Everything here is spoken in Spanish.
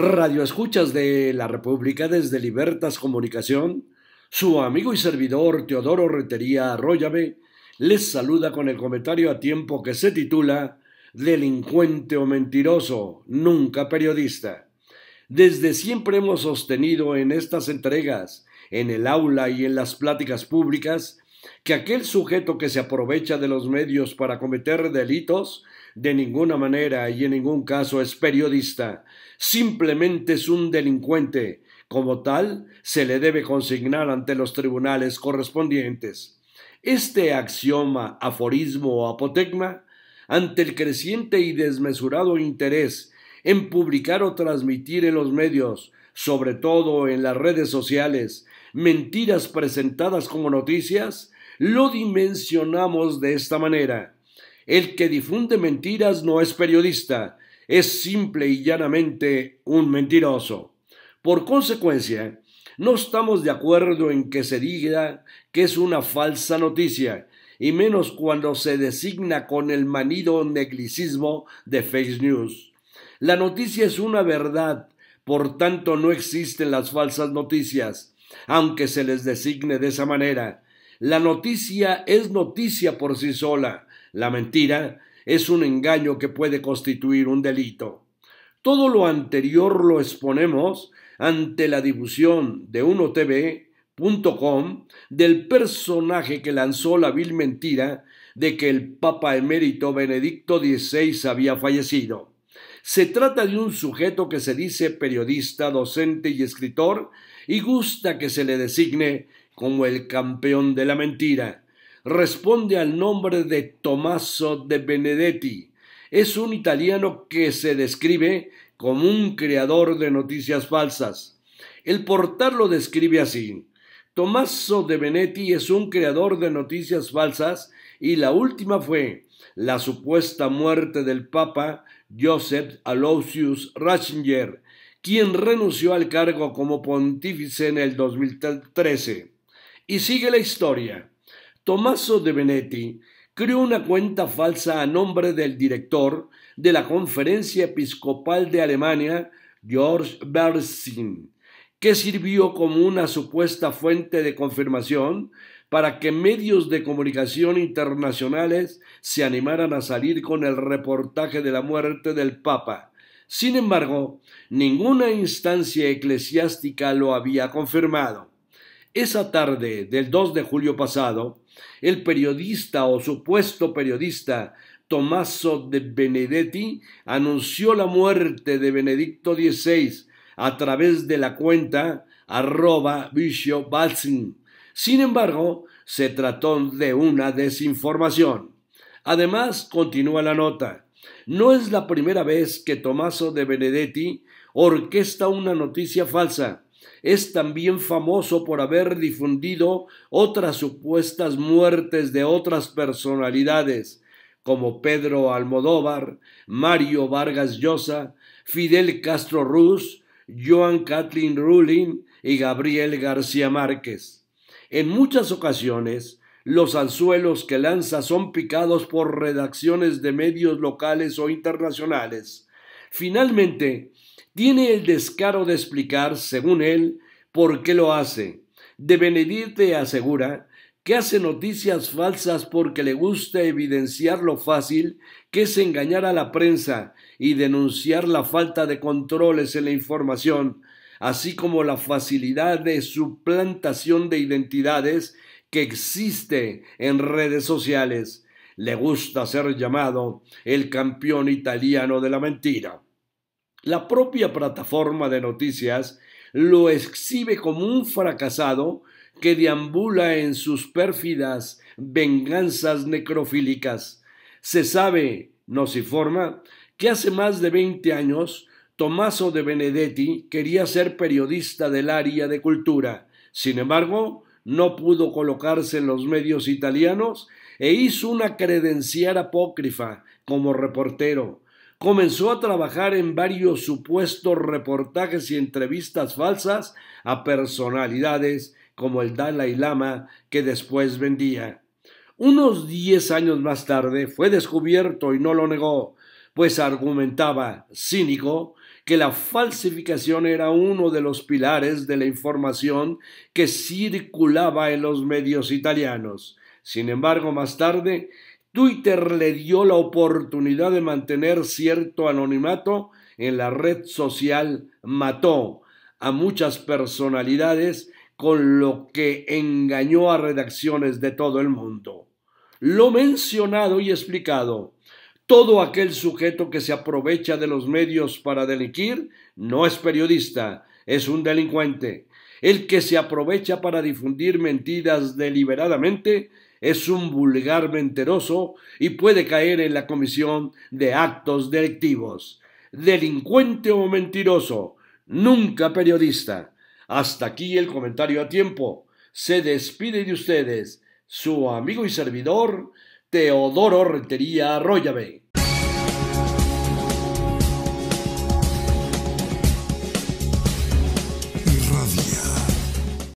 Radio Escuchas de la República desde Libertas Comunicación, su amigo y servidor Teodoro Retería Arroyave les saluda con el comentario a tiempo que se titula Delincuente o mentiroso, nunca periodista. Desde siempre hemos sostenido en estas entregas, en el aula y en las pláticas públicas, que aquel sujeto que se aprovecha de los medios para cometer delitos de ninguna manera y en ningún caso es periodista. Simplemente es un delincuente. Como tal, se le debe consignar ante los tribunales correspondientes. Este axioma, aforismo o apotegma, ante el creciente y desmesurado interés en publicar o transmitir en los medios, sobre todo en las redes sociales, mentiras presentadas como noticias, lo dimensionamos de esta manera. El que difunde mentiras no es periodista, es simple y llanamente un mentiroso. Por consecuencia, no estamos de acuerdo en que se diga que es una falsa noticia, y menos cuando se designa con el manido neglicismo de fake news. La noticia es una verdad, por tanto no existen las falsas noticias, aunque se les designe de esa manera. La noticia es noticia por sí sola, la mentira es un engaño que puede constituir un delito. Todo lo anterior lo exponemos ante la difusión de 1TV.com del personaje que lanzó la vil mentira de que el Papa emérito Benedicto XVI había fallecido. Se trata de un sujeto que se dice periodista, docente y escritor y gusta que se le designe como el campeón de la mentira responde al nombre de Tommaso de Benedetti. Es un italiano que se describe como un creador de noticias falsas. El portal lo describe así. Tommaso de Benedetti es un creador de noticias falsas y la última fue la supuesta muerte del Papa Joseph Aloysius Ratzinger, quien renunció al cargo como pontífice en el 2013. Y sigue la historia. Tommaso de Benetti creó una cuenta falsa a nombre del director de la Conferencia Episcopal de Alemania, George Berzin, que sirvió como una supuesta fuente de confirmación para que medios de comunicación internacionales se animaran a salir con el reportaje de la muerte del Papa. Sin embargo, ninguna instancia eclesiástica lo había confirmado. Esa tarde del 2 de julio pasado, el periodista o supuesto periodista Tommaso de Benedetti anunció la muerte de Benedicto XVI a través de la cuenta arroba Balsin. Sin embargo, se trató de una desinformación. Además, continúa la nota, no es la primera vez que Tommaso de Benedetti orquesta una noticia falsa es también famoso por haber difundido otras supuestas muertes de otras personalidades, como Pedro Almodóvar, Mario Vargas Llosa, Fidel Castro Ruz, Joan Kathleen Rulin y Gabriel García Márquez. En muchas ocasiones, los anzuelos que lanza son picados por redacciones de medios locales o internacionales. Finalmente, tiene el descaro de explicar, según él, por qué lo hace. De Benedite asegura que hace noticias falsas porque le gusta evidenciar lo fácil que es engañar a la prensa y denunciar la falta de controles en la información, así como la facilidad de suplantación de identidades que existe en redes sociales. Le gusta ser llamado el campeón italiano de la mentira. La propia plataforma de noticias lo exhibe como un fracasado que deambula en sus pérfidas venganzas necrofílicas. Se sabe, nos informa, que hace más de 20 años Tommaso de Benedetti quería ser periodista del área de cultura. Sin embargo, no pudo colocarse en los medios italianos e hizo una credencial apócrifa como reportero comenzó a trabajar en varios supuestos reportajes y entrevistas falsas a personalidades como el Dalai Lama que después vendía. Unos diez años más tarde fue descubierto y no lo negó, pues argumentaba, cínico, que la falsificación era uno de los pilares de la información que circulaba en los medios italianos. Sin embargo, más tarde Twitter le dio la oportunidad de mantener cierto anonimato en la red social, mató a muchas personalidades con lo que engañó a redacciones de todo el mundo. Lo mencionado y explicado, todo aquel sujeto que se aprovecha de los medios para delinquir no es periodista, es un delincuente. El que se aprovecha para difundir mentiras deliberadamente es un vulgar mentiroso y puede caer en la comisión de actos delictivos. Delincuente o mentiroso, nunca periodista. Hasta aquí el comentario a tiempo. Se despide de ustedes su amigo y servidor Teodoro Rentería Arroyave.